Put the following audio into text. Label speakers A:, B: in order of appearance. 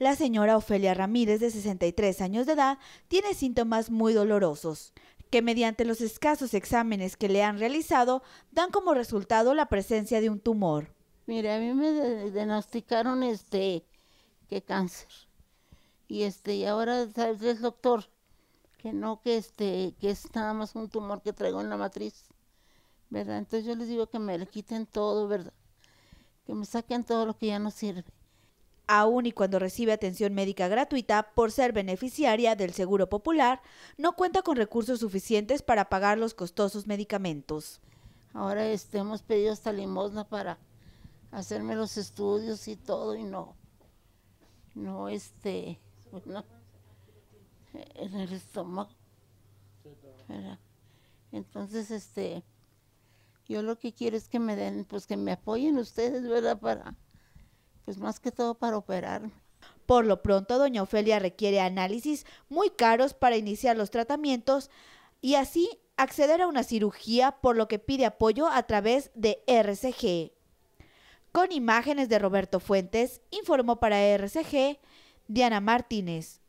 A: La señora Ofelia Ramírez, de 63 años de edad, tiene síntomas muy dolorosos, que mediante los escasos exámenes que le han realizado
B: dan como resultado la presencia de un tumor. Mire, a mí me diagnosticaron este que cáncer. Y este y ahora sabes el doctor que no que este que es nada más un tumor que traigo en la matriz. ¿Verdad? Entonces yo les digo que me le quiten todo, ¿verdad? Que me saquen todo lo que ya no sirve.
A: Aún y cuando recibe atención médica gratuita por ser beneficiaria del Seguro Popular, no cuenta con recursos suficientes para pagar los costosos medicamentos.
B: Ahora este, hemos pedido hasta limosna para hacerme los estudios y todo y no, no este, en el estómago. Entonces este, yo lo que quiero es que me den, pues que me apoyen ustedes, ¿verdad? Para pues, más que
A: todo para operar. Por lo pronto, doña Ofelia requiere análisis muy caros para iniciar los tratamientos y así acceder a una cirugía, por lo que pide apoyo a través de RCG. Con imágenes de Roberto Fuentes,
C: informó para RCG Diana Martínez.